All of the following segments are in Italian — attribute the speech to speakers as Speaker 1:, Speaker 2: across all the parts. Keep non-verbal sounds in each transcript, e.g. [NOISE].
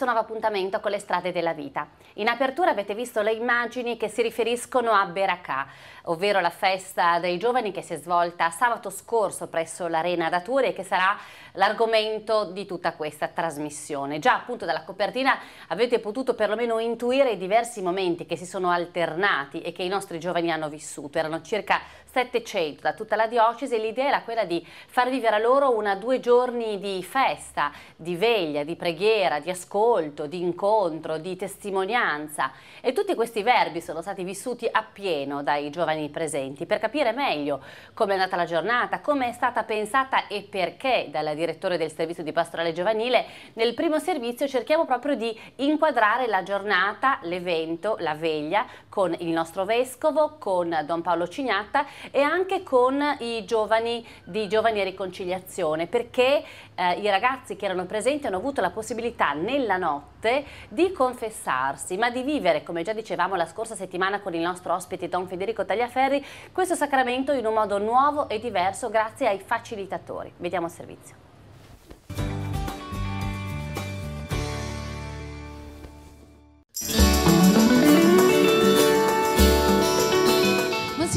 Speaker 1: questo nuovo appuntamento con le strade della vita. In apertura avete visto le immagini che si riferiscono a Berakà, ovvero la festa dei giovani che si è svolta sabato scorso presso l'Arena Dature e che sarà l'argomento di tutta questa trasmissione. Già appunto dalla copertina avete potuto perlomeno intuire i diversi momenti che si sono alternati e che i nostri giovani hanno vissuto. Erano circa 700 da tutta la diocesi e l'idea era quella di far vivere a loro una due giorni di festa, di veglia, di preghiera, di ascolto, di incontro, di testimonianza e tutti questi verbi sono stati vissuti appieno dai giovani presenti per capire meglio come è andata la giornata, come è stata pensata e perché dal direttore del servizio di pastorale giovanile nel primo servizio cerchiamo proprio di inquadrare la giornata, l'evento, la veglia con il nostro vescovo, con Don Paolo Cignatta e anche con i giovani di Giovani e Riconciliazione perché eh, i ragazzi che erano presenti hanno avuto la possibilità nella notte di confessarsi ma di vivere come già dicevamo la scorsa settimana con il nostro ospite Don Federico Tagliaferri questo sacramento in un modo nuovo e diverso grazie ai facilitatori. Vediamo il servizio.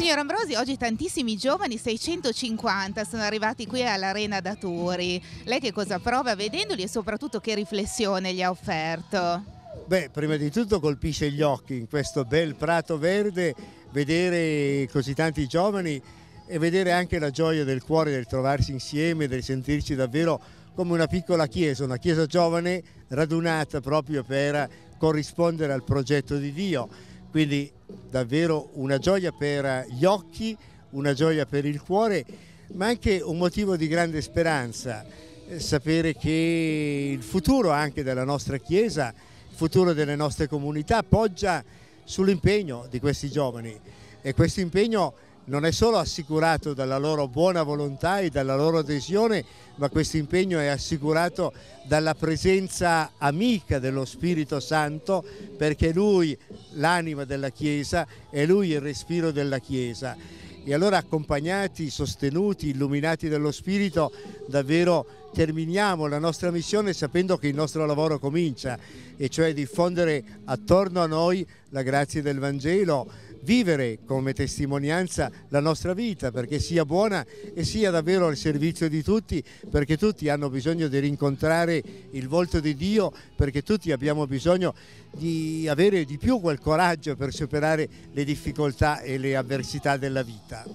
Speaker 2: Signor Ambrosi, oggi tantissimi giovani, 650, sono arrivati qui all'Arena da Turi. Lei che cosa prova vedendoli e soprattutto che riflessione gli ha offerto?
Speaker 3: Beh, prima di tutto colpisce gli occhi in questo bel prato verde vedere così tanti giovani e vedere anche la gioia del cuore del trovarsi insieme, del sentirci davvero come una piccola chiesa, una chiesa giovane radunata proprio per corrispondere al progetto di Dio. Quindi davvero una gioia per gli occhi, una gioia per il cuore, ma anche un motivo di grande speranza, eh, sapere che il futuro anche della nostra Chiesa, il futuro delle nostre comunità poggia sull'impegno di questi giovani e questo impegno non è solo assicurato dalla loro buona volontà e dalla loro adesione, ma questo impegno è assicurato dalla presenza amica dello Spirito Santo, perché lui l'anima della Chiesa e lui il respiro della Chiesa. E allora accompagnati, sostenuti, illuminati dallo Spirito, davvero terminiamo la nostra missione sapendo che il nostro lavoro comincia, e cioè diffondere attorno a noi la grazia del Vangelo vivere come testimonianza la nostra vita perché sia buona e sia davvero al servizio di tutti perché tutti hanno bisogno di rincontrare il volto di Dio perché tutti abbiamo bisogno di avere di più quel coraggio per superare le difficoltà e le avversità della vita.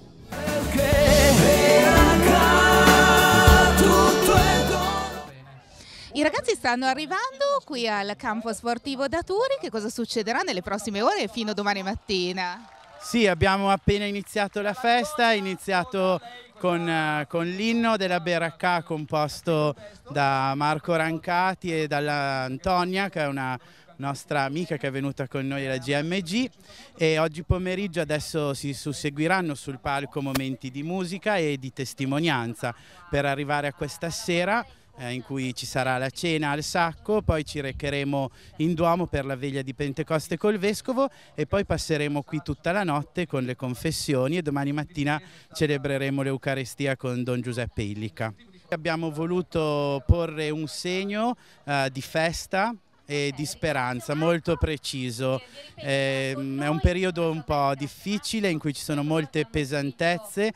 Speaker 2: I ragazzi stanno arrivando qui al campo sportivo da Turi, che cosa succederà nelle prossime ore fino a domani mattina?
Speaker 4: Sì, abbiamo appena iniziato la festa, iniziato con, eh, con l'inno della Beraccà composto da Marco Rancati e dalla Antonia, che è una nostra amica che è venuta con noi alla GMG e oggi pomeriggio adesso si susseguiranno sul palco momenti di musica e di testimonianza per arrivare a questa sera eh, in cui ci sarà la cena al sacco, poi ci recheremo in Duomo per la veglia di Pentecoste col Vescovo e poi passeremo qui tutta la notte con le confessioni e domani mattina celebreremo l'Eucarestia con Don Giuseppe Illica. Abbiamo voluto porre un segno eh, di festa e di speranza, molto preciso. Eh, è un periodo un po' difficile in cui ci sono molte pesantezze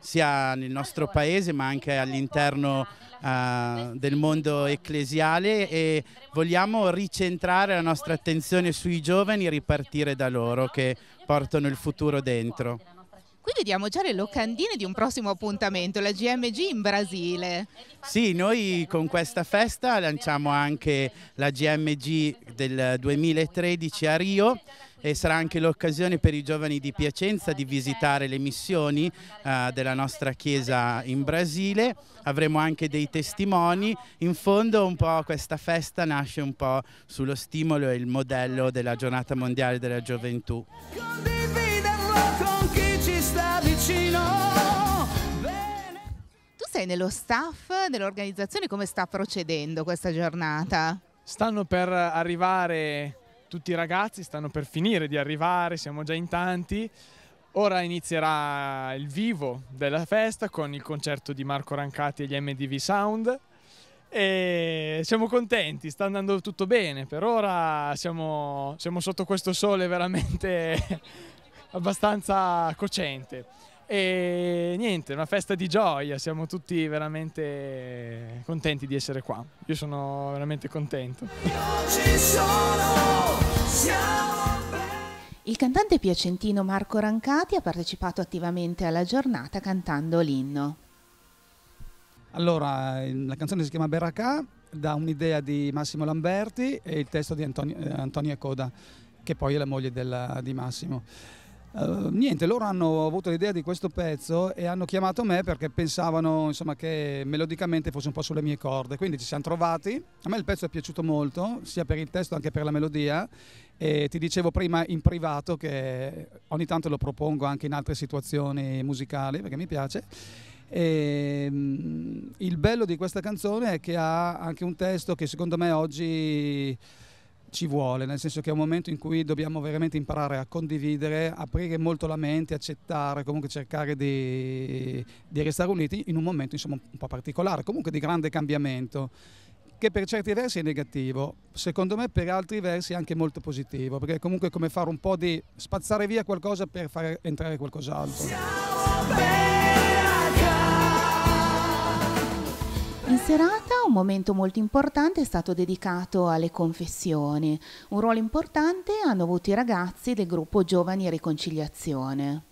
Speaker 4: sia nel nostro paese ma anche all'interno uh, del mondo ecclesiale e vogliamo ricentrare la nostra attenzione sui giovani e ripartire da loro che portano il futuro dentro.
Speaker 2: Qui vediamo già le locandine di un prossimo appuntamento, la GMG in Brasile.
Speaker 4: Sì, noi con questa festa lanciamo anche la GMG del 2013 a Rio e sarà anche l'occasione per i giovani di Piacenza di visitare le missioni uh, della nostra chiesa in Brasile. Avremo anche dei testimoni. In fondo un po' questa festa nasce un po' sullo stimolo e il modello della giornata mondiale della gioventù.
Speaker 5: Condividerlo con chi
Speaker 2: sei nello staff dell'organizzazione, come sta procedendo questa
Speaker 6: giornata? Stanno per arrivare tutti i ragazzi, stanno per finire di arrivare, siamo già in tanti. Ora inizierà il vivo della festa con il concerto di Marco Rancati e gli MDV Sound e siamo contenti, sta andando tutto bene, per ora siamo, siamo sotto questo sole veramente [LAUGHS] abbastanza cocente. E niente, una festa di gioia, siamo tutti veramente contenti di essere qua. Io sono veramente contento.
Speaker 2: Il cantante piacentino Marco Rancati ha partecipato attivamente alla giornata cantando
Speaker 7: l'inno. Allora, la canzone si chiama Beracà, da un'idea di Massimo Lamberti e il testo di eh, Antonia Coda, che poi è la moglie della, di Massimo. Eh, niente, loro hanno avuto l'idea di questo pezzo e hanno chiamato me perché pensavano insomma, che melodicamente fosse un po' sulle mie corde, quindi ci siamo trovati. A me il pezzo è piaciuto molto, sia per il testo che per la melodia e ti dicevo prima in privato che ogni tanto lo propongo anche in altre situazioni musicali perché mi piace. E, ehm, il bello di questa canzone è che ha anche un testo che secondo me oggi ci vuole, nel senso che è un momento in cui dobbiamo veramente imparare a condividere, aprire molto la mente, accettare, comunque cercare di, di restare uniti in un momento insomma, un po' particolare, comunque di grande cambiamento che per certi versi è negativo, secondo me per altri versi è anche molto positivo, perché è comunque come fare un po' di spazzare via qualcosa per far entrare qualcos'altro.
Speaker 2: In serata un momento molto importante è stato dedicato alle confessioni. Un ruolo importante hanno avuto i ragazzi del gruppo Giovani Riconciliazione.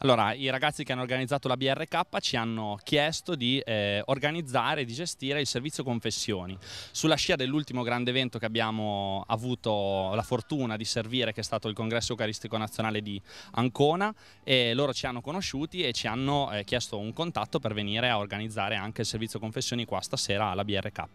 Speaker 6: Allora, i ragazzi che hanno organizzato la BRK ci hanno chiesto di eh, organizzare e di gestire il servizio confessioni. Sulla scia dell'ultimo grande evento che abbiamo avuto la fortuna di servire, che è stato il Congresso Eucaristico Nazionale di Ancona, e loro ci hanno conosciuti e ci hanno eh, chiesto un contatto per venire a organizzare anche il servizio confessioni qua stasera alla BRK.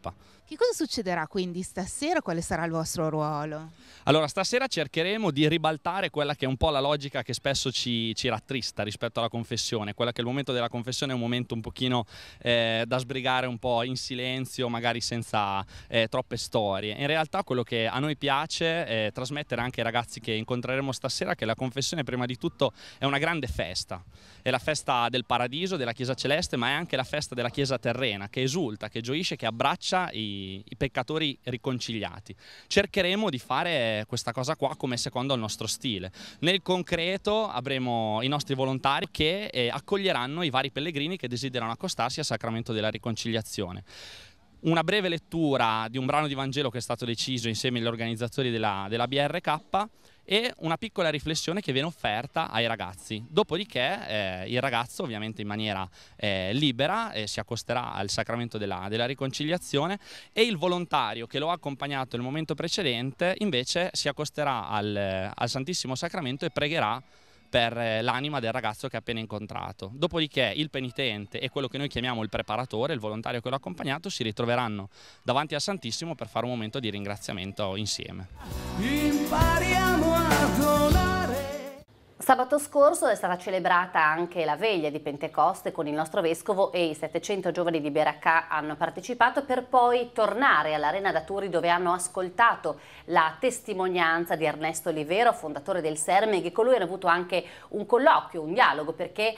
Speaker 2: Che cosa succederà quindi stasera? Quale sarà il vostro ruolo?
Speaker 6: Allora, stasera cercheremo di ribaltare quella che è un po' la logica che spesso ci, ci rattrista vista rispetto alla confessione, quella che il momento della confessione è un momento un pochino eh, da sbrigare un po' in silenzio, magari senza eh, troppe storie. In realtà quello che a noi piace è eh, trasmettere anche ai ragazzi che incontreremo stasera che la confessione prima di tutto è una grande festa, è la festa del paradiso, della Chiesa Celeste, ma è anche la festa della Chiesa terrena che esulta, che gioisce, che abbraccia i, i peccatori riconciliati. Cercheremo di fare questa cosa qua come secondo il nostro stile. Nel concreto avremo i nostri volontari volontari che eh, accoglieranno i vari pellegrini che desiderano accostarsi al sacramento della riconciliazione una breve lettura di un brano di Vangelo che è stato deciso insieme agli organizzatori della, della, BRK e una piccola riflessione che viene offerta ai ragazzi. Dopodiché eh, il ragazzo, ovviamente in maniera eh, libera, eh, si accosterà al sacramento della, della, riconciliazione e il volontario che lo ha accompagnato nel momento precedente invece si accosterà al, al Santissimo Sacramento e pregherà per eh, l'anima del ragazzo che ha appena incontrato. Dopodiché il penitente e quello che noi chiamiamo il preparatore, il volontario che l'ha accompagnato, si ritroveranno davanti al Santissimo per fare un momento di ringraziamento insieme.
Speaker 5: Impariamo a
Speaker 1: donare Sabato scorso è stata celebrata anche la veglia di Pentecoste con il nostro vescovo e i 700 giovani di Beracà hanno partecipato per poi tornare all'Arena Daturi dove hanno ascoltato la testimonianza di Ernesto Olivero, fondatore del Sermeg e che con lui hanno avuto anche un colloquio, un dialogo perché eh,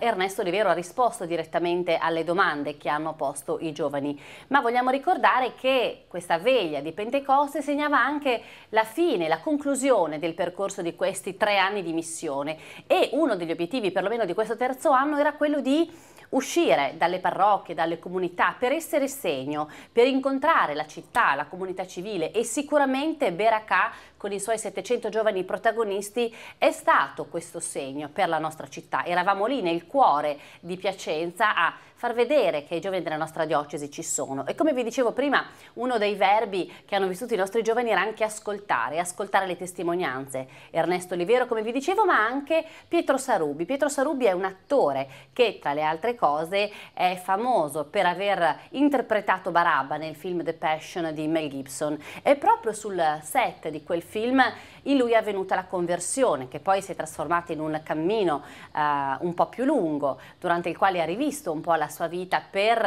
Speaker 1: Ernesto Olivero ha risposto direttamente alle domande che hanno posto i giovani. Ma vogliamo ricordare che questa veglia di Pentecoste segnava anche la fine, la conclusione del percorso di questi tre anni di missione missione e uno degli obiettivi perlomeno di questo terzo anno era quello di uscire dalle parrocchie, dalle comunità per essere segno, per incontrare la città, la comunità civile e sicuramente Beracà con i suoi 700 giovani protagonisti è stato questo segno per la nostra città. Eravamo lì nel cuore di Piacenza a far vedere che i giovani della nostra diocesi ci sono. E come vi dicevo prima, uno dei verbi che hanno vissuto i nostri giovani era anche ascoltare, ascoltare le testimonianze. Ernesto Olivero, come vi dicevo, ma anche Pietro Sarubi. Pietro Sarubi è un attore che, tra le altre cose, è famoso per aver interpretato Barabba nel film The Passion di Mel Gibson. E proprio sul set di quel film in lui è avvenuta la conversione che poi si è trasformata in un cammino eh, un po' più lungo durante il quale ha rivisto un po' la sua vita per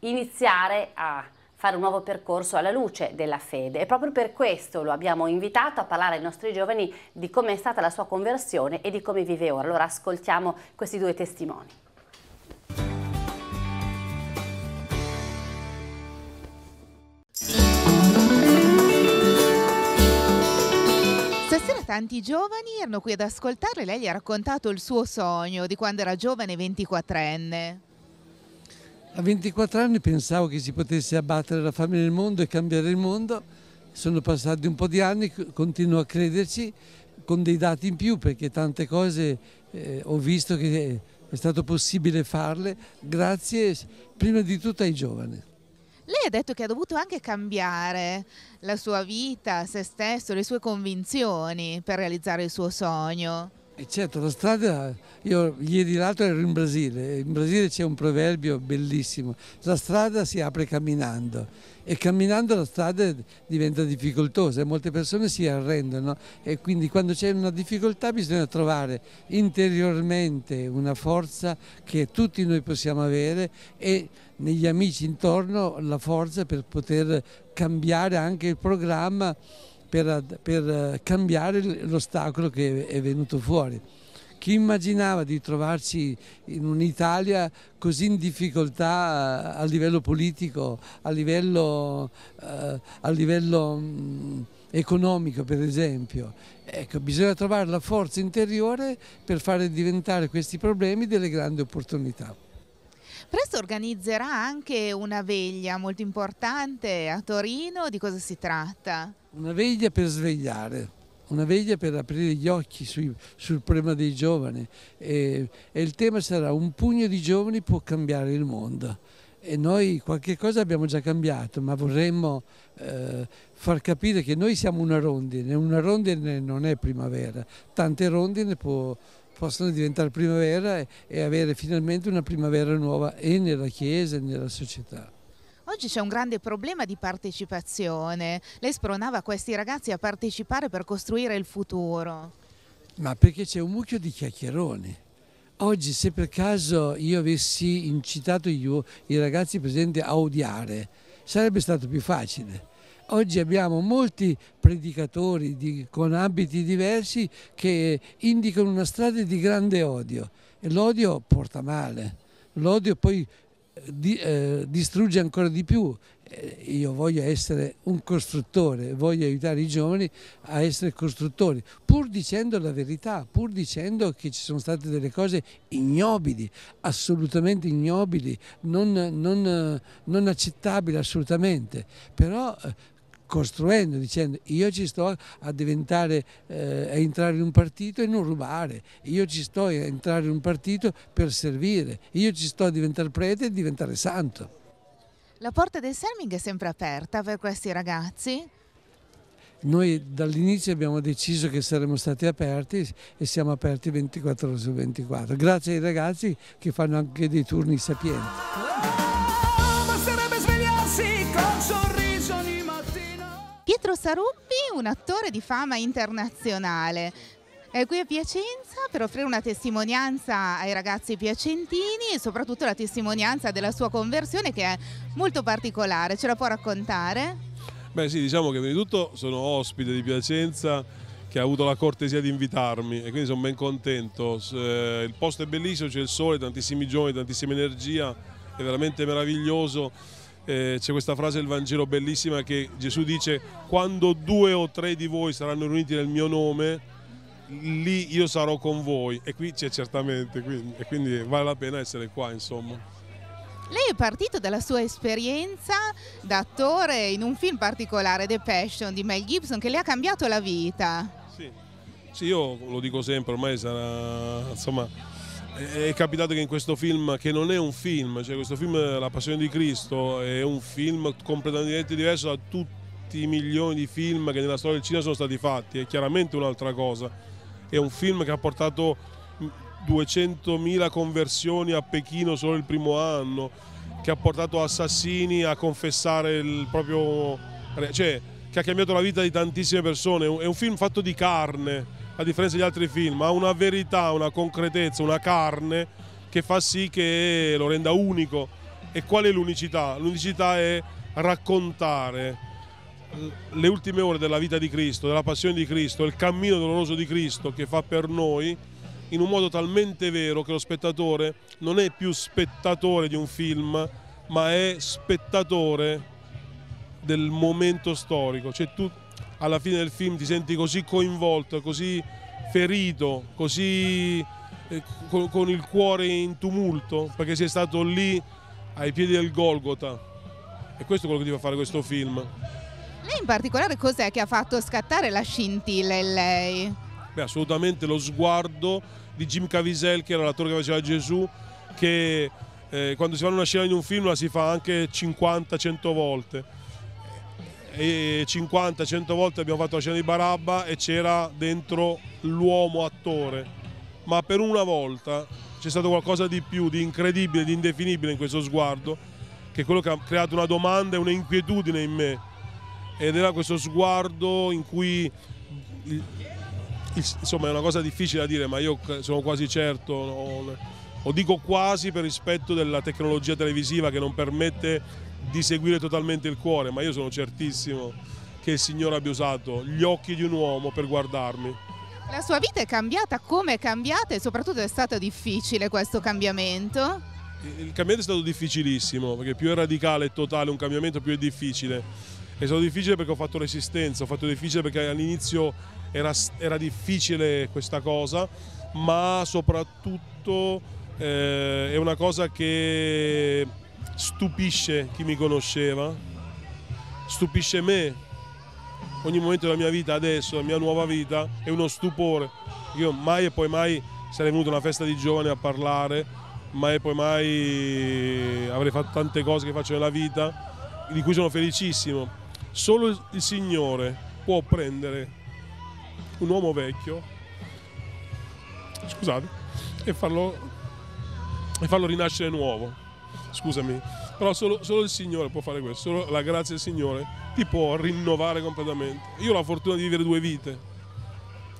Speaker 1: iniziare a fare un nuovo percorso alla luce della fede e proprio per questo lo abbiamo invitato a parlare ai nostri giovani di come è stata la sua conversione e di come vive ora. Allora ascoltiamo questi due testimoni.
Speaker 2: tanti giovani erano qui ad ascoltarle. Lei gli ha raccontato il suo sogno di quando era giovane 24enne.
Speaker 8: A 24 anni pensavo che si potesse abbattere la fame nel mondo e cambiare il mondo. Sono passati un po' di anni, continuo a crederci con dei dati in più perché tante cose eh, ho visto che è stato possibile farle grazie prima di tutto ai giovani.
Speaker 2: Lei ha detto che ha dovuto anche cambiare la sua vita, se stesso, le sue convinzioni per realizzare il suo sogno.
Speaker 8: E eh, certo, la strada, io ieri l'altro ero in Brasile, in Brasile c'è un proverbio bellissimo, la strada si apre camminando e camminando la strada diventa difficoltosa e molte persone si arrendono e quindi quando c'è una difficoltà bisogna trovare interiormente una forza che tutti noi possiamo avere e negli amici intorno la forza per poter cambiare anche il programma, per, per eh, cambiare l'ostacolo che è venuto fuori. Chi immaginava di trovarci in un'Italia così in difficoltà eh, a livello politico, a livello, eh, a livello mm, economico per esempio. Ecco, bisogna trovare la forza interiore per fare diventare questi problemi delle grandi opportunità.
Speaker 2: Presto organizzerà anche una veglia molto importante a Torino, di cosa si tratta?
Speaker 8: Una veglia per svegliare, una veglia per aprire gli occhi sui, sul problema dei giovani e, e il tema sarà un pugno di giovani può cambiare il mondo e noi qualche cosa abbiamo già cambiato, ma vorremmo eh, far capire che noi siamo una rondine, una rondine non è primavera, tante rondine può possono diventare primavera e, e avere finalmente una primavera nuova e nella Chiesa e nella società.
Speaker 2: Oggi c'è un grande problema di partecipazione. Lei spronava questi ragazzi a partecipare per costruire il futuro.
Speaker 8: Ma perché c'è un mucchio di chiacchieroni. Oggi se per caso io avessi incitato io, i ragazzi presenti a odiare, sarebbe stato più facile Oggi abbiamo molti predicatori di, con abiti diversi che indicano una strada di grande odio e l'odio porta male, l'odio poi eh, di, eh, distrugge ancora di più. Eh, io voglio essere un costruttore, voglio aiutare i giovani a essere costruttori, pur dicendo la verità, pur dicendo che ci sono state delle cose ignobili, assolutamente ignobili, non, non, non accettabili assolutamente, però eh, costruendo, dicendo io ci sto a diventare, eh, a entrare in un partito e non rubare, io ci sto a entrare in un partito per servire, io ci sto a diventare prete e diventare santo.
Speaker 2: La porta del Selming è sempre aperta per questi ragazzi?
Speaker 8: Noi dall'inizio abbiamo deciso che saremmo stati aperti e siamo aperti 24 ore su 24, grazie ai ragazzi che fanno anche dei turni sapienti.
Speaker 2: Pietro Sarubbi, un attore di fama internazionale. È qui a Piacenza per offrire una testimonianza ai ragazzi piacentini e soprattutto la testimonianza della sua conversione che è molto particolare. Ce la può raccontare?
Speaker 9: Beh sì, diciamo che prima di tutto sono ospite di Piacenza che ha avuto la cortesia di invitarmi e quindi sono ben contento. Eh, il posto è bellissimo, c'è il sole, tantissimi giovani, tantissima energia, è veramente meraviglioso eh, c'è questa frase del Vangelo bellissima che Gesù dice quando due o tre di voi saranno riuniti nel mio nome, lì io sarò con voi e qui c'è certamente quindi, e quindi vale la pena essere qua insomma.
Speaker 2: Lei è partito dalla sua esperienza da attore in un film particolare, The Passion di Mel Gibson, che le ha cambiato la vita. Sì,
Speaker 9: sì io lo dico sempre, ormai sarà insomma è capitato che in questo film, che non è un film, cioè questo film La Passione di Cristo è un film completamente diverso da tutti i milioni di film che nella storia del cinema sono stati fatti, è chiaramente un'altra cosa, è un film che ha portato 200.000 mm, conversioni a Pechino solo il primo anno, che ha portato assassini a confessare il proprio... cioè che ha cambiato la vita di tantissime persone, è un film fatto di carne a differenza degli altri film, ha una verità, una concretezza, una carne che fa sì che lo renda unico. E qual è l'unicità? L'unicità è raccontare le ultime ore della vita di Cristo, della passione di Cristo, il cammino doloroso di Cristo che fa per noi in un modo talmente vero che lo spettatore non è più spettatore di un film, ma è spettatore del momento storico. Cioè tutto alla fine del film ti senti così coinvolto, così ferito, così eh, con, con il cuore in tumulto, perché sei stato lì ai piedi del Golgota. E questo è quello che ti fa fare questo film. Lei
Speaker 2: in particolare cos'è che ha fatto scattare la scintilla in lei?
Speaker 9: Beh, assolutamente lo sguardo di Jim Caviezel, che era l'attore che faceva Gesù, che eh, quando si fa una scena in un film la si fa anche 50-100 volte 50-100 volte abbiamo fatto la scena di Barabba e c'era dentro l'uomo attore, ma per una volta c'è stato qualcosa di più, di incredibile, di indefinibile in questo sguardo, che è quello che ha creato una domanda e un'inquietudine in me. Ed era questo sguardo in cui, insomma è una cosa difficile da dire, ma io sono quasi certo, o dico quasi per rispetto della tecnologia televisiva che non permette di seguire totalmente il cuore, ma io sono certissimo che il Signore abbia usato gli occhi di un uomo per guardarmi.
Speaker 2: La sua vita è cambiata, come è cambiata e soprattutto è stato difficile questo cambiamento?
Speaker 9: Il cambiamento è stato difficilissimo, perché più è radicale e totale un cambiamento più è difficile. È stato difficile perché ho fatto resistenza, ho fatto difficile perché all'inizio era, era difficile questa cosa, ma soprattutto eh, è una cosa che stupisce chi mi conosceva, stupisce me. Ogni momento della mia vita adesso, la mia nuova vita, è uno stupore. Io mai e poi mai sarei venuto a una festa di giovani a parlare, mai e poi mai avrei fatto tante cose che faccio nella vita, di cui sono felicissimo. Solo il Signore può prendere un uomo vecchio, scusate, e farlo, e farlo rinascere nuovo scusami, però solo, solo, il Signore può fare questo, solo la grazia del Signore ti può rinnovare completamente. Io ho la fortuna di vivere due vite,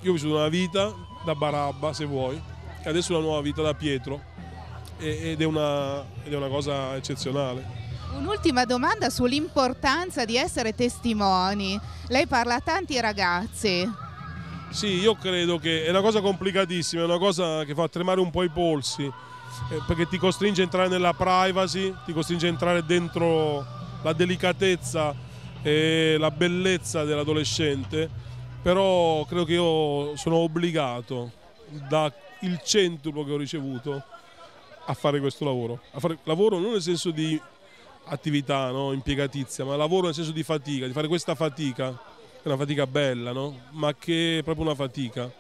Speaker 9: io ho vissuto una vita da Barabba se vuoi, e adesso una nuova vita da Pietro ed è una, ed è una cosa eccezionale.
Speaker 2: Un'ultima domanda sull'importanza di essere testimoni. Lei parla a tanti ragazzi.
Speaker 9: Sì, io credo che è una cosa complicatissima, è una cosa che fa tremare un po' i polsi eh, perché ti costringe a entrare nella privacy, ti costringe a entrare dentro la delicatezza e la bellezza dell'adolescente, però credo che io sono obbligato dal centuplo che ho ricevuto a fare questo lavoro, a fare lavoro non nel senso di attività no? impiegatizia, ma lavoro nel senso di fatica, di fare questa fatica, che è una fatica bella, no? ma che è proprio una fatica,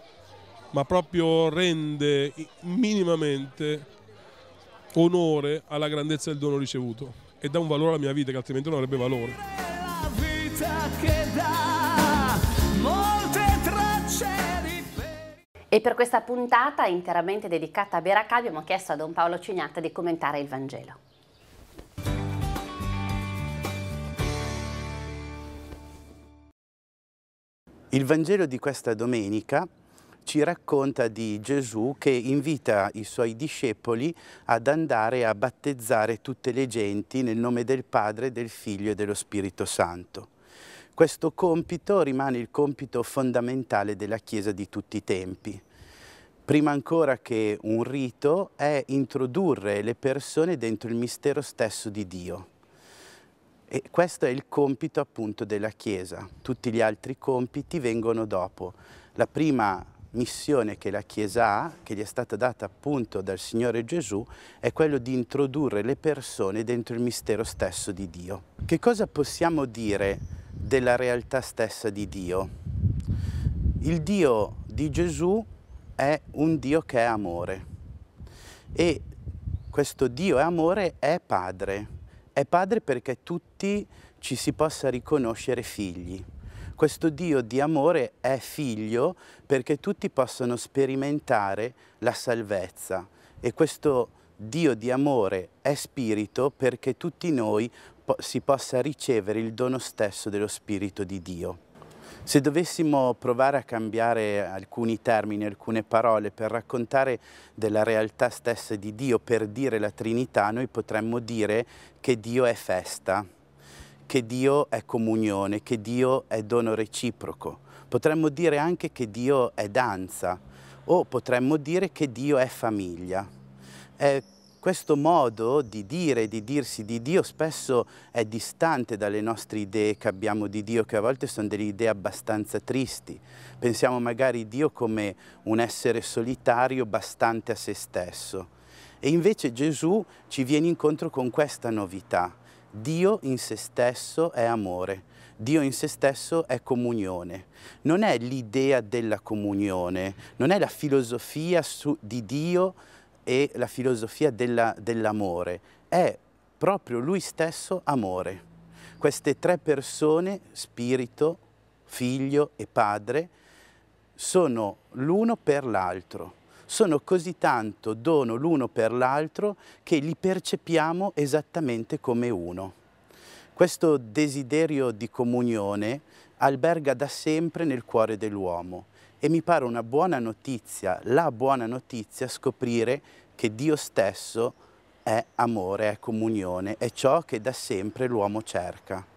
Speaker 9: ma proprio rende minimamente onore alla grandezza del dono ricevuto e dà un valore alla mia vita che altrimenti non avrebbe valore.
Speaker 1: e per questa puntata interamente dedicata a Beracà abbiamo chiesto a Don Paolo Cignatta di commentare il Vangelo.
Speaker 4: Il Vangelo di questa domenica ci racconta di Gesù che invita i suoi discepoli ad andare a battezzare tutte le genti nel nome del Padre, del Figlio e dello Spirito Santo. Questo compito rimane il compito fondamentale della Chiesa di tutti i tempi. Prima ancora che un rito è introdurre le persone dentro il mistero stesso di Dio. E questo è il compito appunto della Chiesa. Tutti gli altri compiti vengono dopo. La prima missione che la Chiesa ha, che gli è stata data appunto dal Signore Gesù, è quello di introdurre le persone dentro il mistero stesso di Dio. Che cosa possiamo dire della realtà stessa di Dio? Il Dio di Gesù è un Dio che è amore e questo Dio è amore è Padre. È Padre perché tutti ci si possa riconoscere figli questo Dio di amore è figlio perché tutti possono sperimentare la salvezza e questo Dio di amore è spirito perché tutti noi po si possa ricevere il dono stesso dello spirito di Dio. Se dovessimo provare a cambiare alcuni termini, alcune parole per raccontare della realtà stessa di Dio, per dire la Trinità, noi potremmo dire che Dio è festa, che Dio è comunione, che Dio è dono reciproco. Potremmo dire anche che Dio è danza o potremmo dire che Dio è famiglia. È questo modo di dire, di dirsi di Dio spesso è distante dalle nostre idee che abbiamo di Dio, che a volte sono delle idee abbastanza tristi. Pensiamo magari a Dio come un essere solitario, bastante a se stesso. E invece Gesù ci viene incontro con questa novità, Dio in se stesso è amore, Dio in se stesso è comunione. Non è l'idea della comunione, non è la filosofia su, di Dio e la filosofia dell'amore, è proprio Lui stesso amore. Queste tre persone, spirito, figlio e padre, sono l'uno per l'altro sono così tanto dono l'uno per l'altro che li percepiamo esattamente come uno. Questo desiderio di comunione alberga da sempre nel cuore dell'uomo e mi pare una buona notizia, la buona notizia, scoprire che Dio stesso è amore, è comunione, è ciò che da sempre l'uomo cerca.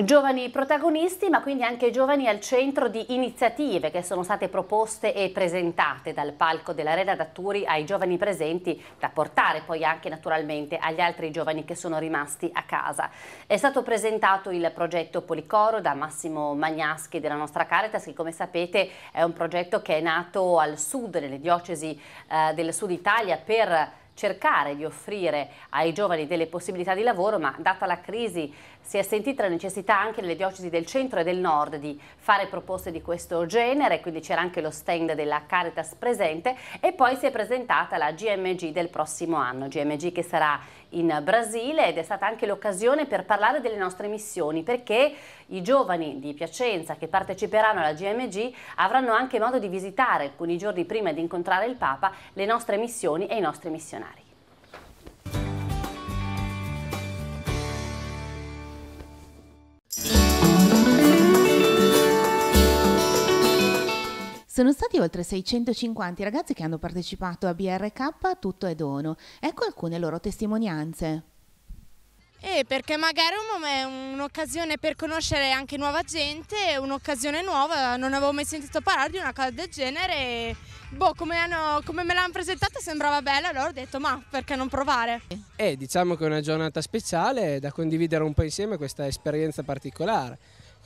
Speaker 1: Giovani protagonisti, ma quindi anche giovani al centro di iniziative che sono state proposte e presentate dal palco della dell'Arena d'Atturi ai giovani presenti, da portare poi anche naturalmente agli altri giovani che sono rimasti a casa. È stato presentato il progetto Policoro da Massimo Magnaschi della nostra Caritas, che come sapete è un progetto che è nato al sud, nelle diocesi eh, del sud Italia, per cercare di offrire ai giovani delle possibilità di lavoro, ma data la crisi si è sentita la necessità anche nelle diocesi del centro e del nord di fare proposte di questo genere, quindi c'era anche lo stand della Caritas presente e poi si è presentata la GMG del prossimo anno, GMG che sarà in Brasile ed è stata anche l'occasione per parlare delle nostre missioni perché i giovani di Piacenza che parteciperanno alla GMG avranno anche modo di visitare alcuni giorni prima di incontrare il Papa le nostre missioni e i nostri missionari.
Speaker 2: Sono stati oltre 650 i ragazzi che hanno partecipato a BRK Tutto è Dono. Ecco alcune loro testimonianze.
Speaker 10: Eh, perché magari è un'occasione per conoscere anche nuova gente, un'occasione nuova, non avevo mai sentito parlare di una cosa del genere. boh, come, hanno, come me l'hanno presentata sembrava bella, allora ho detto ma perché non provare?
Speaker 7: Eh, diciamo che è una giornata speciale da condividere un po' insieme questa esperienza particolare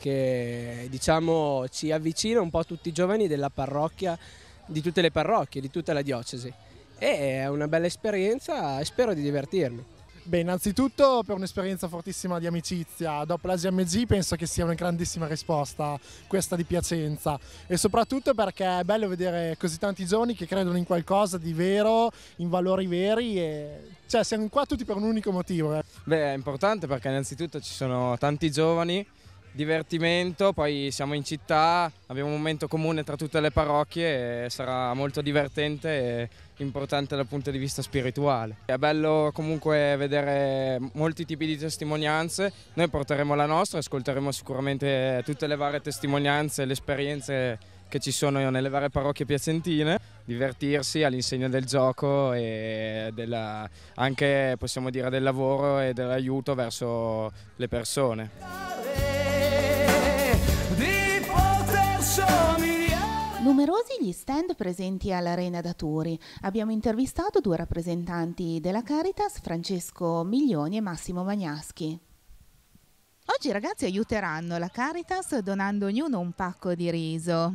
Speaker 7: che diciamo, ci avvicina un po' a tutti i giovani della parrocchia, di tutte le parrocchie, di tutta la diocesi. E è
Speaker 3: una bella esperienza e spero di divertirmi. Beh, innanzitutto per un'esperienza fortissima di amicizia, dopo la GMG penso che sia una grandissima risposta questa di Piacenza e soprattutto perché è bello vedere così tanti giovani che credono in qualcosa di vero, in valori veri e cioè siamo qua tutti per un unico motivo. Eh. Beh, è importante perché innanzitutto
Speaker 7: ci sono tanti giovani divertimento, poi siamo in città, abbiamo un momento comune tra tutte le parrocchie e sarà molto divertente e importante dal punto di vista spirituale. È bello comunque vedere molti tipi di testimonianze, noi porteremo la nostra, ascolteremo sicuramente tutte le varie testimonianze, e le esperienze che ci sono nelle varie parrocchie piacentine, divertirsi all'insegna del gioco e della, anche possiamo dire del lavoro e dell'aiuto verso le persone.
Speaker 2: Numerosi gli stand presenti all'Arena da Turi. Abbiamo intervistato due rappresentanti della Caritas, Francesco Miglioni e Massimo Magnaschi. Oggi i ragazzi aiuteranno la Caritas donando ognuno un pacco di riso.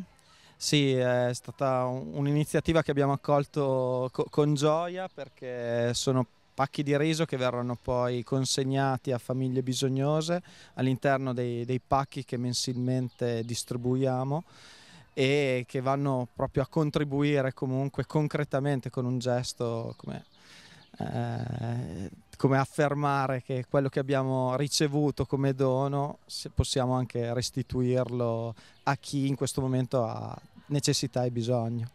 Speaker 6: Sì, è stata un'iniziativa che abbiamo accolto co con gioia perché sono pacchi di riso che verranno poi consegnati a famiglie bisognose all'interno dei, dei pacchi che mensilmente distribuiamo e che vanno proprio a contribuire comunque concretamente con un gesto come, eh, come affermare che quello che abbiamo ricevuto come dono possiamo anche restituirlo a chi in questo momento
Speaker 3: ha necessità e bisogno.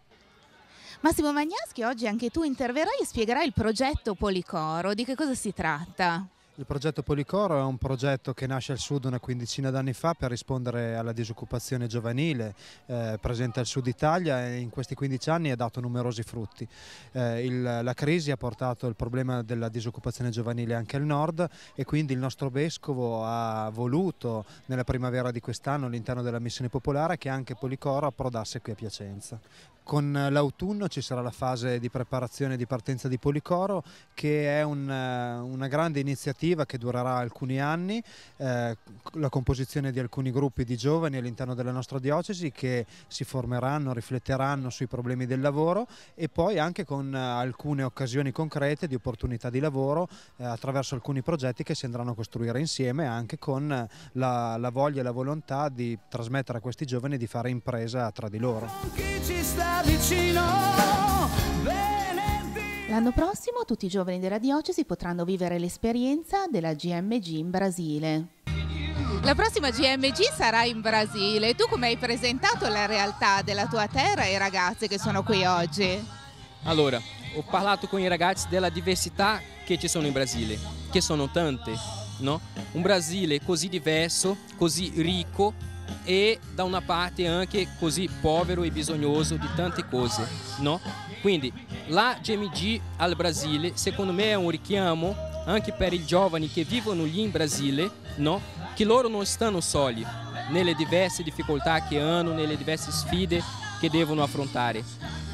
Speaker 2: Massimo Magnaschi, oggi anche tu interverrai e spiegherai il progetto Policoro. Di che cosa si tratta?
Speaker 3: Il progetto Policoro è un progetto che nasce al sud una quindicina d'anni fa per rispondere alla disoccupazione giovanile eh, presente al sud Italia e in questi 15 anni ha dato numerosi frutti. Eh, il, la crisi ha portato il problema della disoccupazione giovanile anche al nord e quindi il nostro vescovo ha voluto nella primavera di quest'anno all'interno della missione popolare che anche Policoro approdasse qui a Piacenza. Con l'autunno ci sarà la fase di preparazione e di partenza di Policoro che è un, eh, una grande iniziativa che durerà alcuni anni, eh, la composizione di alcuni gruppi di giovani all'interno della nostra diocesi che si formeranno, rifletteranno sui problemi del lavoro e poi anche con eh, alcune occasioni concrete di opportunità di lavoro eh, attraverso alcuni progetti che si andranno a costruire insieme anche con eh, la, la voglia e la volontà di trasmettere a questi giovani di fare impresa tra di loro.
Speaker 2: L'anno prossimo tutti i giovani della diocesi potranno vivere l'esperienza della GMG in Brasile. La prossima GMG sarà in Brasile. Tu come hai presentato la realtà della tua terra ai ragazzi che sono qui oggi?
Speaker 6: Allora, ho parlato con i ragazzi della diversità che ci sono in Brasile, che sono tante, no? Un Brasile così diverso, così ricco, e da una parte anche così povero e bisognoso di tante cose, no? Quindi la GMG al Brasile, secondo me è un richiamo anche per i giovani che vivono lì in Brasile, no? Che loro non stanno soli nelle diverse difficoltà che hanno, nelle diverse sfide che devono affrontare.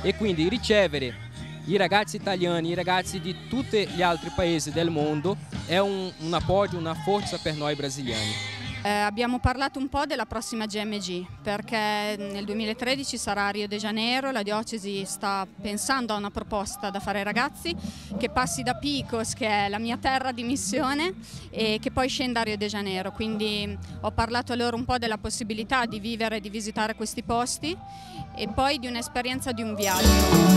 Speaker 6: E quindi ricevere i ragazzi italiani, i ragazzi di tutti gli altri paesi del mondo è un, un appoggio, una forza per noi brasiliani.
Speaker 10: Eh, abbiamo parlato un po' della prossima GMG perché nel 2013 sarà a Rio de Janeiro, la diocesi sta pensando a una proposta da fare ai ragazzi che passi da Picos, che è la mia terra di missione, e che poi scenda a Rio de Janeiro. Quindi mm, ho parlato a loro un po' della possibilità di vivere e di visitare questi posti e poi di un'esperienza di un viaggio.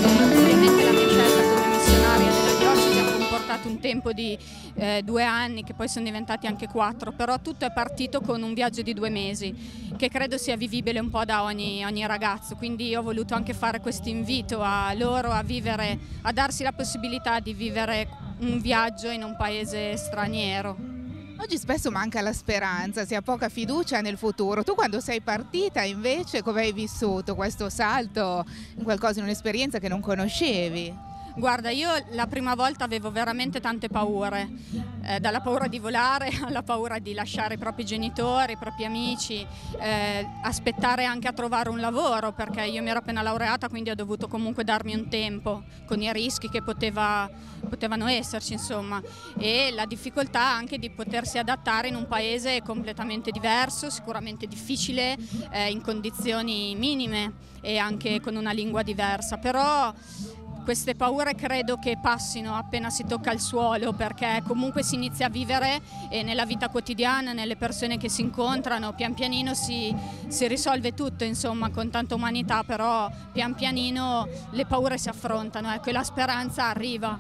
Speaker 10: Probabilmente la mia scelta come missionaria portato un tempo di eh, due anni, che poi sono diventati anche quattro, però tutto è partito con un viaggio di due mesi, che credo sia vivibile un po' da ogni, ogni ragazzo, quindi ho voluto anche fare questo invito a loro a vivere, a darsi la possibilità di vivere un viaggio in un paese straniero.
Speaker 2: Oggi spesso manca la speranza, si ha poca fiducia nel futuro. Tu quando sei partita invece come hai vissuto questo salto in qualcosa, in un'esperienza che non conoscevi? Guarda, io
Speaker 10: la prima volta avevo veramente tante paure, eh, dalla paura di volare [LAUGHS] alla paura di lasciare i propri genitori, i propri amici, eh, aspettare anche a trovare un lavoro perché io mi ero appena laureata quindi ho dovuto comunque darmi un tempo con i rischi che poteva, potevano esserci insomma e la difficoltà anche di potersi adattare in un paese completamente diverso, sicuramente difficile, eh, in condizioni minime e anche con una lingua diversa, però queste paure credo che passino appena si tocca il suolo perché comunque si inizia a vivere e nella vita quotidiana, nelle persone che si incontrano, pian pianino si, si risolve tutto insomma con tanta umanità, però pian pianino le paure si affrontano ecco, e la speranza arriva.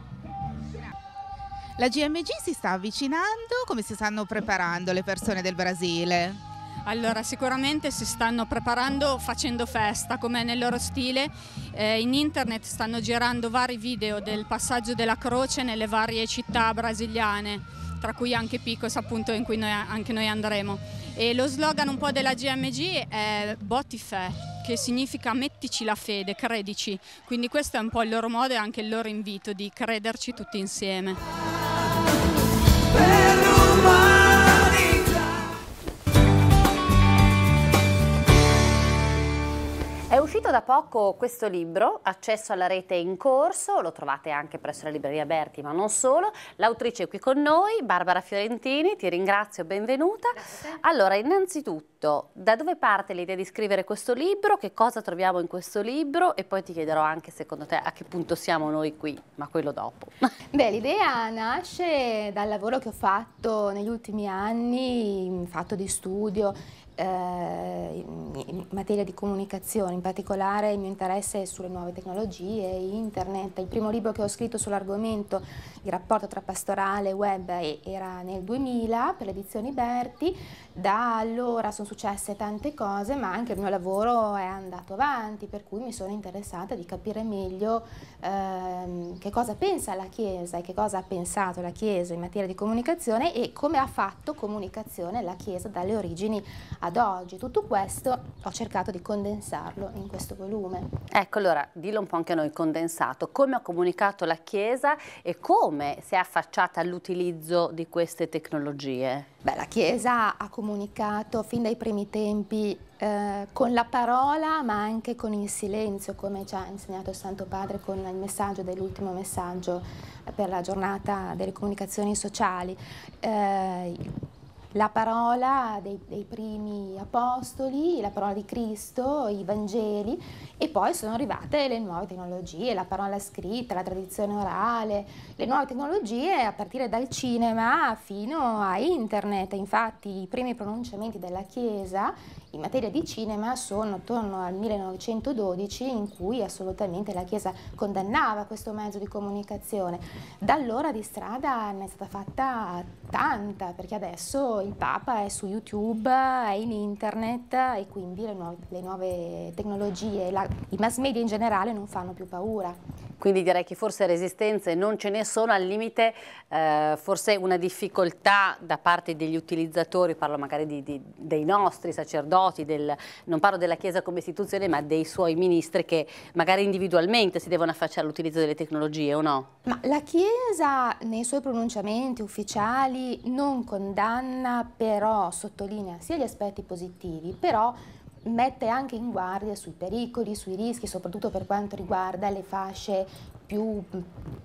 Speaker 2: La GMG si sta avvicinando, come si stanno preparando le persone del Brasile? Allora, sicuramente si stanno preparando facendo
Speaker 10: festa, come nel loro stile. Eh, in internet stanno girando vari video del passaggio della croce nelle varie città brasiliane, tra cui anche Picos, appunto, in cui noi, anche noi andremo. E lo slogan un po' della GMG è Botifè, che significa mettici la fede, credici. Quindi questo è un po' il loro modo e anche il loro invito di crederci tutti insieme.
Speaker 1: da poco questo libro, Accesso alla rete in corso, lo trovate anche presso la libreria Berti, ma non solo. L'autrice è qui con noi, Barbara Fiorentini, ti ringrazio, benvenuta. Grazie. Allora, innanzitutto, da dove parte l'idea di scrivere questo libro? Che cosa troviamo in questo libro? E poi ti chiederò anche, secondo te, a che punto siamo noi qui, ma quello dopo.
Speaker 11: [LAUGHS] Beh, l'idea nasce dal lavoro che ho fatto negli ultimi anni, fatto di studio eh, in materia di comunicazione, in particolare il mio interesse è sulle nuove tecnologie, internet. Il primo libro che ho scritto sull'argomento, il rapporto tra pastorale e web, era nel 2000 per le edizioni Berti da allora sono successe tante cose, ma anche il mio lavoro è andato avanti, per cui mi sono interessata di capire meglio ehm, che cosa pensa la Chiesa e che cosa ha pensato la Chiesa in materia di comunicazione e come ha fatto comunicazione la Chiesa dalle origini ad oggi. Tutto questo ho cercato di condensarlo in questo volume.
Speaker 1: Ecco, allora, dillo un po' anche a noi condensato, come ha comunicato la Chiesa e come si è affacciata all'utilizzo di queste tecnologie? Beh, la
Speaker 11: Chiesa ha comunicato fin dai primi tempi eh, con la parola ma anche con il silenzio, come ci ha insegnato il Santo Padre con il messaggio dell'ultimo messaggio per la giornata delle comunicazioni sociali. Eh, la parola dei, dei, primi apostoli, la parola di Cristo, i Vangeli e poi sono arrivate le nuove tecnologie, la parola scritta, la tradizione orale, le nuove tecnologie a partire dal cinema fino a internet. Infatti i primi pronunciamenti della Chiesa in materia di cinema sono attorno al 1912 in cui assolutamente la Chiesa condannava questo mezzo di comunicazione. Da allora di strada ne è stata fatta 80, perché adesso il Papa è su YouTube, è in internet e quindi le nuove, le nuove tecnologie, la, i mass media in generale non fanno più paura.
Speaker 1: Quindi direi che forse resistenze non ce ne sono, al limite eh, forse una difficoltà da parte degli utilizzatori, parlo magari di, di, dei nostri sacerdoti, del, non parlo della Chiesa come istituzione, ma dei suoi ministri che magari individualmente si devono affacciare all'utilizzo delle tecnologie o no?
Speaker 11: Ma la Chiesa nei suoi pronunciamenti ufficiali magari non condanna, però sottolinea sia gli aspetti positivi, però mette anche in guardia sui pericoli, sui rischi, soprattutto per quanto riguarda le fasce più,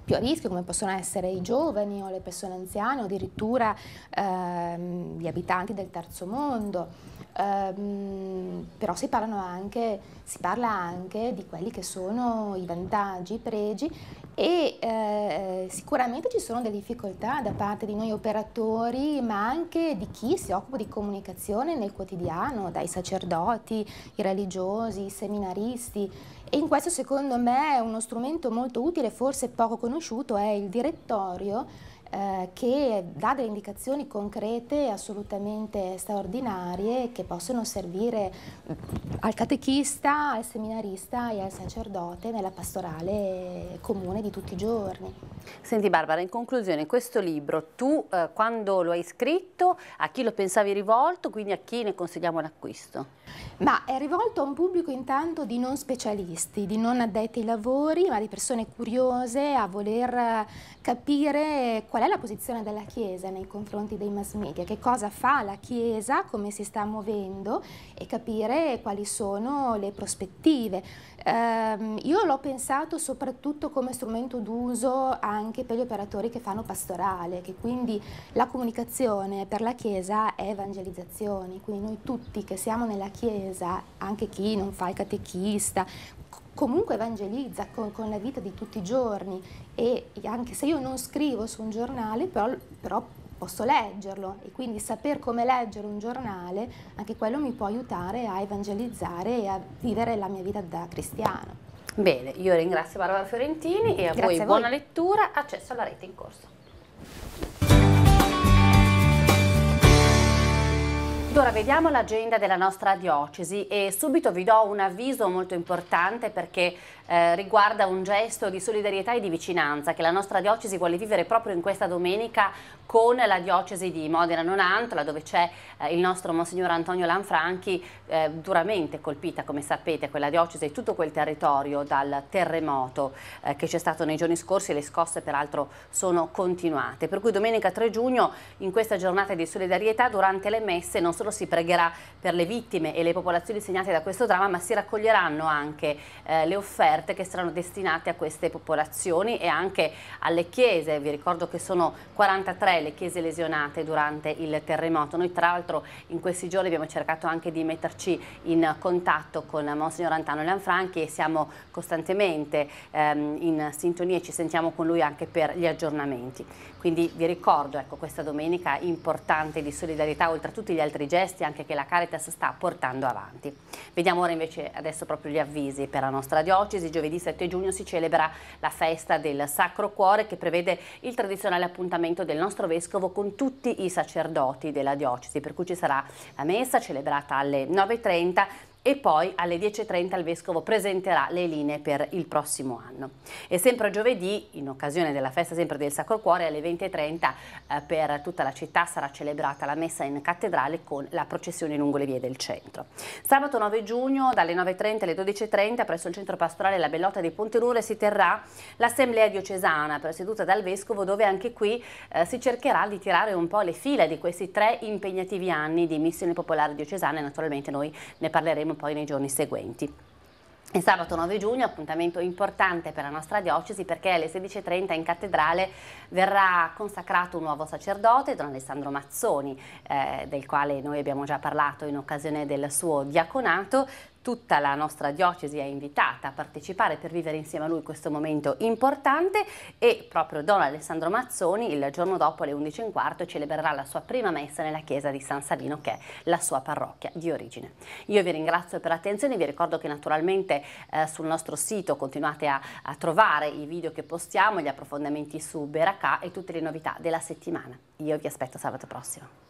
Speaker 11: più a rischio, come possono essere i giovani o le persone anziane o addirittura ehm, gli abitanti del terzo mondo. Um, però si, anche, si, parla anche di quelli che sono i vantaggi, i pregi e eh, sicuramente ci sono delle difficoltà da parte di noi operatori, ma anche di chi si occupa di comunicazione nel quotidiano, dai sacerdoti, i religiosi, i seminaristi. E in questo secondo me uno strumento molto utile, forse poco conosciuto, è il direttorio eh, che dà delle indicazioni concrete assolutamente straordinarie che possono servire mm, al catechista, al
Speaker 1: seminarista e al sacerdote nella pastorale comune di tutti i giorni. Senti Barbara, in conclusione, questo libro tu eh, quando lo hai scritto, a chi lo pensavi rivolto, quindi a chi ne consigliamo l'acquisto?
Speaker 11: Ma è rivolto a un pubblico intanto di non specialisti, di non addetti ai lavori, ma di persone curiose a voler eh, capire quali qual è la posizione della Chiesa nei confronti dei mass media, che cosa fa la Chiesa, come si sta muovendo e capire quali sono le prospettive. Eh, io l'ho pensato soprattutto come strumento d'uso anche per gli operatori che fanno pastorale, che quindi la comunicazione per la Chiesa è evangelizzazione, quindi noi tutti che siamo nella Chiesa, anche chi non fa il catechista, comunque evangelizza con, con, la vita di tutti i giorni e anche se io non scrivo su un giornale, però, però posso leggerlo e quindi saper come leggere un giornale, anche quello mi può aiutare a evangelizzare e a vivere la mia
Speaker 1: vita da cristiano. Bene, io ringrazio Barbara Fiorentini e a voi, a voi. buona lettura, accesso alla rete in corso. Ed ora vediamo l'agenda della nostra diocesi e subito vi do un avviso molto importante perché eh, riguarda un gesto di solidarietà e di vicinanza che la nostra diocesi vuole vivere proprio in questa domenica con la diocesi di Modena Nonantola dove c'è eh, il nostro Monsignor Antonio Lanfranchi eh, duramente colpita come sapete quella diocesi e tutto quel territorio dal terremoto eh, che c'è stato nei giorni scorsi le scosse peraltro sono continuate. Per cui domenica 3 giugno in questa giornata di solidarietà durante le messe non solo si pregherà per le vittime e le popolazioni segnate da questo dramma ma si raccoglieranno anche eh, le offerte offerte che saranno destinate a queste popolazioni e anche alle chiese. Vi ricordo che sono 43 le chiese lesionate durante il terremoto. Noi tra l'altro in questi giorni abbiamo cercato anche di metterci in contatto con Monsignor Antano Lanfranchi e siamo costantemente ehm, in sintonia e ci sentiamo con lui anche per gli aggiornamenti. Quindi vi ricordo ecco, questa domenica importante di solidarietà, oltre a tutti gli altri gesti anche che la Caritas sta portando avanti. Vediamo ora invece adesso proprio gli avvisi per la nostra diocesi. Giovedì 7 giugno si celebra la festa del Sacro Cuore che prevede il tradizionale appuntamento del nostro Vescovo con tutti i sacerdoti della diocesi, per cui ci sarà la messa celebrata alle 9.30 e poi alle 10.30 il Vescovo presenterà le linee per il prossimo anno. E sempre giovedì, in occasione della festa sempre del Sacro Cuore, alle 20.30 eh, per tutta la città sarà celebrata la messa in cattedrale con la processione lungo le vie del centro. Sabato 9 giugno dalle 9.30 alle 12.30 presso il centro pastorale La Bellotta di Ponterure si terrà l'assemblea diocesana presieduta dal Vescovo dove anche qui eh, si cercherà di tirare un po' le fila di questi tre impegnativi anni di missione popolare diocesana e naturalmente noi ne parleremo poi nei giorni seguenti. E sabato 9 giugno, appuntamento importante per la nostra diocesi perché alle 16.30 in cattedrale verrà consacrato un nuovo sacerdote, Don Alessandro Mazzoni, eh, del quale noi abbiamo già parlato in occasione del suo diaconato tutta la nostra diocesi è invitata a partecipare per vivere insieme a lui questo momento importante e proprio Don Alessandro Mazzoni il giorno dopo alle 11.15 celebrerà la sua prima messa nella chiesa di San Salino che è la sua parrocchia di origine. Io vi ringrazio per l'attenzione, vi ricordo che naturalmente eh, sul nostro sito continuate a, a trovare i video che postiamo, gli approfondimenti su Beracà e tutte le novità della settimana. Io vi aspetto sabato prossimo.